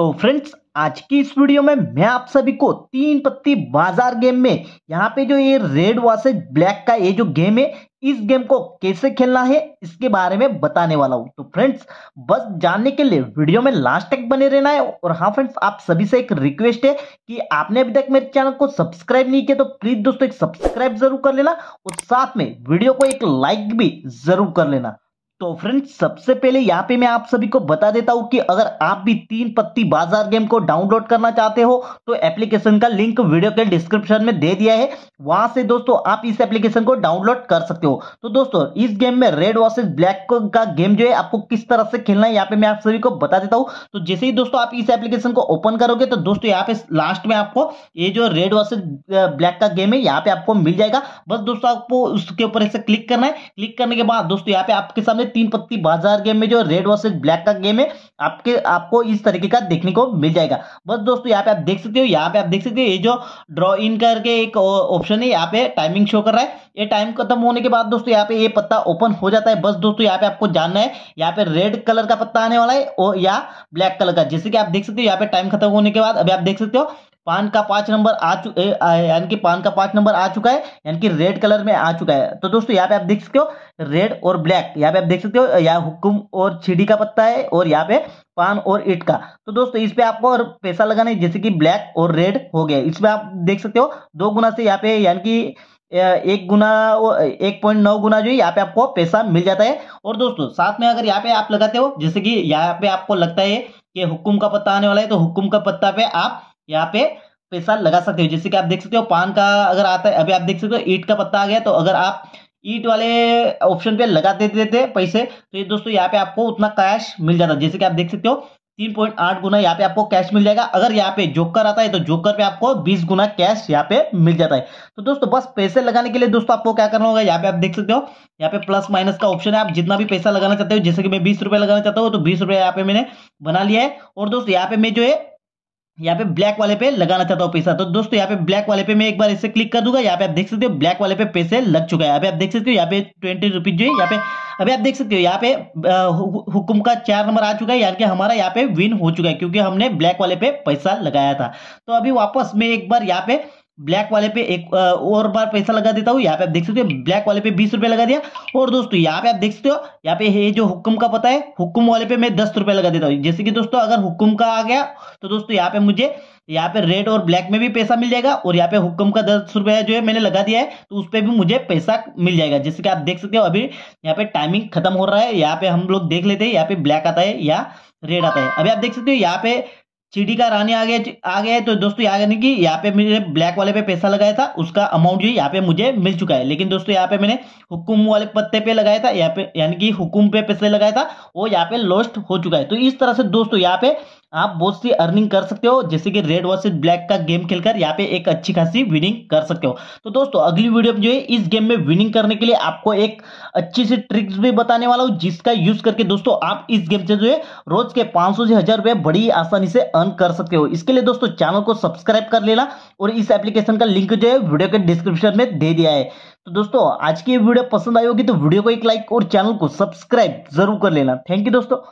तो फ्रेंड्स आज की इस वीडियो में मैं आप सभी को तीन पत्ती बाजार गेम में यहाँ पे जो ये रेड वर्सेज ब्लैक का ये जो गेम है इस गेम को कैसे खेलना है इसके बारे में बताने वाला हूँ तो फ्रेंड्स बस जानने के लिए वीडियो में लास्ट तक बने रहना है और हाँ फ्रेंड्स आप सभी से एक रिक्वेस्ट है कि आपने अभी तक मेरे चैनल को सब्सक्राइब नहीं किया तो प्लीज दोस्तों एक सब्सक्राइब जरूर कर लेना और साथ में वीडियो को एक लाइक भी जरूर कर लेना तो फ्रेंड्स सबसे पहले यहाँ पे मैं आप सभी को बता देता हूँ कि अगर आप भी तीन पत्ती बाजार गेम को डाउनलोड करना चाहते हो तो एप्लीकेशन का लिंक वीडियो के डिस्क्रिप्शन में दे दिया है वहां से दोस्तों आप इस एप्लीकेशन को डाउनलोड कर सकते हो तो दोस्तों इस गेम में रेड वर्सेज ब्लैक का गेम जो है आपको किस तरह से खेलना है यहाँ पे मैं आप सभी को बता देता हूँ तो जैसे ही दोस्तों आप इस एप्लीकेशन को ओपन करोगे तो दोस्तों यहाँ पे लास्ट में आपको ये जो रेड वर्सेज ब्लैक का गेम है यहाँ पे आपको मिल जाएगा बस दोस्तों आपको उसके ऊपर ऐसे क्लिक करना है क्लिक करने के बाद दोस्तों यहाँ पे आपके सामने तीन पत्ती बाजार गेम में जो रेड वर्सेज ब्लैक का गेम है आपके आपको इस तरीके का देखने को मिल जाएगा बस दोस्तों यहाँ पे आप देख सकते हो यहाँ पे आप देख सकते हो ये जो ड्रॉ इन करके एक ऑप्शन है यहाँ पे टाइमिंग शो कर रहा है ये टाइम खत्म होने के बाद दोस्तों यहाँ पे ये पत्ता ओपन हो जाता है बस दोस्तों यहाँ पे आपको जानना है यहाँ पे रेड कलर का पत्ता आने वाला है और या ब्लैक कलर का जैसे कि आप देख सकते हो यहाँ पे टाइम खत्म होने के बाद अभी आप देख सकते हो पान का पांच नंबर आ चुका यानी कि पान का पांच नंबर आ चुका है यानी कि रेड कलर में आ चुका है तो दोस्तों यहाँ पे आप देख सकते हो रेड और ब्लैक यहाँ पे आप देख सकते हो यहाँ हुक्म और छिड़ी का पत्ता है और यहाँ पे पान और ईट का तो दोस्तों इस पे आपको पैसा लगाना है जैसे कि ब्लैक और रेड हो गया इसमें आप देख सकते हो दो गुना से यहाँ पे यानी कि एक गुना एक पॉइंट नौ गुना जो है यहाँ पे आपको पैसा मिल जाता है और दोस्तों साथ में अगर यहाँ पे आप लगाते हो जैसे कि यहाँ पे आपको लगता है कि हुक्म का पत्ता आने वाला है तो हुक्म का पत्ता पे आप यहाँ पे पैसा लगा सकते हो जैसे कि आप देख सकते हो पान का अगर आता है अभी आप देख सकते हो ईट का पत्ता आ गया तो अगर आप ईट वाले ऑप्शन पे लगा देते थे पैसे तो ये दोस्तों यहाँ पे आपको उतना कैश मिल जाता जैसे कि आप देख सकते हो तीन पॉइंट आठ गुना यहाँ पे आपको कैश मिल जाएगा अगर यहाँ पे जोकर आता है तो जोकर पे आपको बीस गुना कैश यहाँ पे मिल जाता है तो दोस्तों बस पैसे लगाने के लिए दोस्तों आपको क्या करना होगा यहाँ पे आप देख सकते हो यहाँ पे प्लस माइनस का ऑप्शन है आप जितना भी पैसा लगाना चाहते हो जैसे कि मैं बीस लगाना चाहता हूँ तो बीस रुपया यहाँ पे मैंने बना लिया है और दोस्तों यहाँ पे मैं जो है यहाँ पे ब्लैक वाले पे लगाना चाहता हूँ पैसा तो दोस्तों यहाँ पे ब्लैक वाले पे मैं एक बार इसे क्लिक कर दूंगा यहाँ पे आप देख सकते हो ब्लैक वाले पे पैसे लग चुका है अभी आप देख सकते हो यहाँ पे ट्वेंटी रुपीज जो है यहाँ पे अभी आप देख सकते हो यहाँ पे हुकुम का चार नंबर आ चुका है यानी कि हमारा यहाँ पे विन हो चुका है क्योंकि हमने ब्लैक वाले पे पैसा लगाया था तो अभी वापस मैं एक बार यहाँ पे ब्लैक वाले पे एक और बार पैसा लगा देता हूँ यहाँ पे आप देख सकते हो ब्लैक वाले पे बीस रुपए लगा दिया और दोस्तों यहाँ पे आप देख सकते हो यहाँ पे ये जो हुक्म का पता है हुक्म वाले पे मैं दस रुपए लगा देता हूँ जैसे कि दोस्तों अगर हुक्म का आ गया तो दोस्तों यहाँ पे मुझे यहाँ पे रेड और ब्लैक में भी पैसा मिल जाएगा और यहाँ पे हुक्म का दस रुपया जो है मैंने लगा दिया है तो उस पर भी मुझे पैसा मिल जाएगा जैसे कि आप देख सकते हो अभी यहाँ पे टाइमिंग खत्म हो रहा है यहाँ पे हम लोग देख लेते हैं यहाँ पे ब्लैक आता है या रेड आता है अभी आप देख सकते हो यहाँ पे चीटी का रानी आ गया आ गया है तो दोस्तों यानी कि यहाँ पे मेरे ब्लैक वाले पे पैसा लगाया था उसका अमाउंट जो यहाँ पे मुझे मिल चुका है लेकिन दोस्तों यहाँ पे मैंने हुकुम वाले पत्ते पे लगाया था यहाँ पे यानी कि हुकुम पे पैसे लगाया था वो यहाँ पे लॉस्ट हो चुका है तो इस तरह से दोस्तों यहाँ पे आप बहुत सी अर्निंग कर सकते हो जैसे कि रेड वर्सेज ब्लैक का गेम खेलकर यहाँ पे एक अच्छी खासी विनिंग कर सकते हो तो दोस्तों अगली वीडियो में जो है इस गेम में विनिंग करने के लिए आपको एक अच्छी सी ट्रिक्स भी बताने वाला हूँ जिसका यूज करके दोस्तों आप इस गेम से जो है रोज के पांच से हजार रुपए बड़ी आसानी से अर्न कर सकते हो इसके लिए दोस्तों चैनल को सब्सक्राइब कर लेना और इस एप्लीकेशन का लिंक जो है वीडियो के डिस्क्रिप्शन में दे दिया है तो दोस्तों आज की वीडियो पसंद आई होगी तो वीडियो को एक लाइक और चैनल को सब्सक्राइब जरूर कर लेना थैंक यू दोस्तों